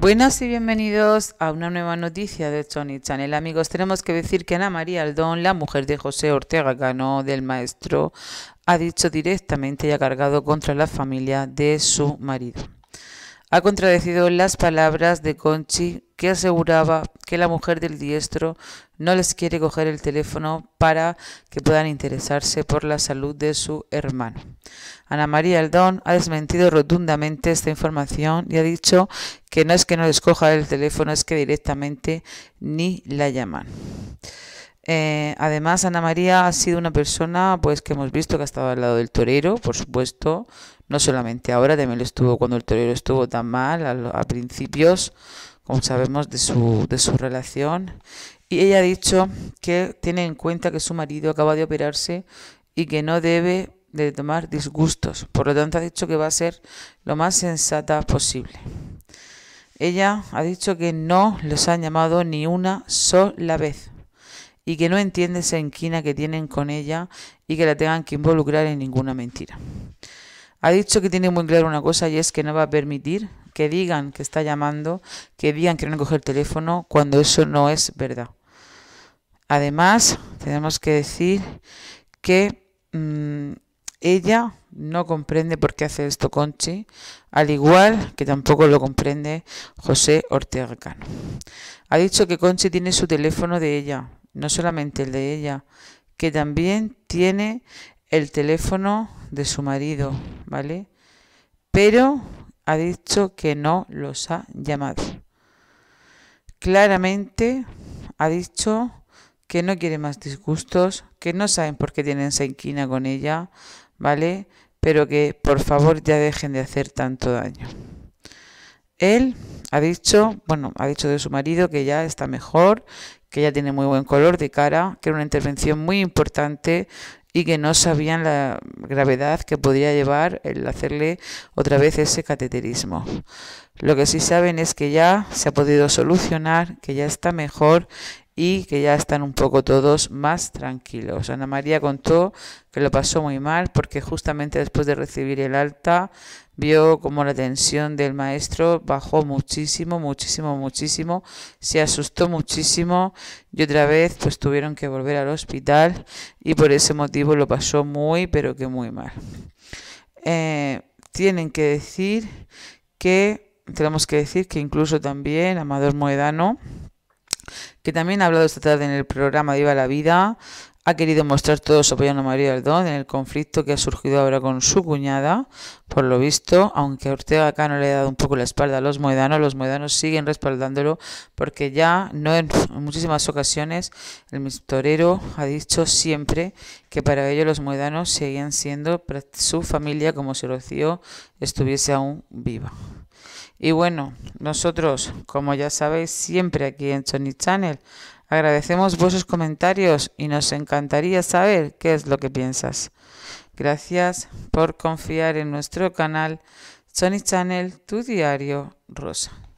Buenas y bienvenidos a una nueva noticia de Tony Channel. Amigos, tenemos que decir que Ana María Aldón, la mujer de José Ortega Cano, del maestro, ha dicho directamente y ha cargado contra la familia de su marido. Ha contradecido las palabras de Conchi que aseguraba que la mujer del diestro no les quiere coger el teléfono para que puedan interesarse por la salud de su hermano. Ana María Aldón ha desmentido rotundamente esta información y ha dicho que no es que no les coja el teléfono, es que directamente ni la llaman. Eh, además, Ana María ha sido una persona pues que hemos visto que ha estado al lado del torero, por supuesto, no solamente ahora, también lo estuvo cuando el torero estuvo tan mal, a principios, aún sabemos, de su, de su relación. Y ella ha dicho que tiene en cuenta que su marido acaba de operarse y que no debe de tomar disgustos. Por lo tanto, ha dicho que va a ser lo más sensata posible. Ella ha dicho que no les han llamado ni una sola vez y que no entiende esa inquina que tienen con ella y que la tengan que involucrar en ninguna mentira. Ha dicho que tiene muy claro una cosa y es que no va a permitir que digan que está llamando, que digan que no coge el teléfono, cuando eso no es verdad. Además, tenemos que decir que mm, ella no comprende por qué hace esto Conchi, al igual que tampoco lo comprende José Ortega Ha dicho que Conchi tiene su teléfono de ella, no solamente el de ella, que también tiene el teléfono de su marido, ¿vale? Pero ha dicho que no los ha llamado. Claramente ha dicho que no quiere más disgustos, que no saben por qué tienen esa inquina con ella, ¿vale? Pero que por favor ya dejen de hacer tanto daño. Él ha dicho, bueno, ha dicho de su marido que ya está mejor, que ya tiene muy buen color de cara, que era una intervención muy importante y que no sabían la gravedad que podía llevar el hacerle otra vez ese cateterismo. Lo que sí saben es que ya se ha podido solucionar, que ya está mejor y que ya están un poco todos más tranquilos. Ana María contó que lo pasó muy mal porque justamente después de recibir el alta vio como la tensión del maestro bajó muchísimo, muchísimo, muchísimo, se asustó muchísimo y otra vez pues tuvieron que volver al hospital y por ese motivo lo pasó muy pero que muy mal. Eh, tienen que decir que, tenemos que decir que incluso también Amador Moedano que también ha hablado esta tarde en el programa Viva la Vida, ha querido mostrar todo su apoyo a María Aldón en el conflicto que ha surgido ahora con su cuñada, por lo visto, aunque Ortega acá no le ha dado un poco la espalda a los moedanos, los moedanos siguen respaldándolo porque ya no en muchísimas ocasiones el torero ha dicho siempre que para ellos los moedanos seguían siendo su familia como si Rocío estuviese aún viva. Y bueno, nosotros, como ya sabéis, siempre aquí en Sony Channel agradecemos vuestros comentarios y nos encantaría saber qué es lo que piensas. Gracias por confiar en nuestro canal Sony Channel, tu diario rosa.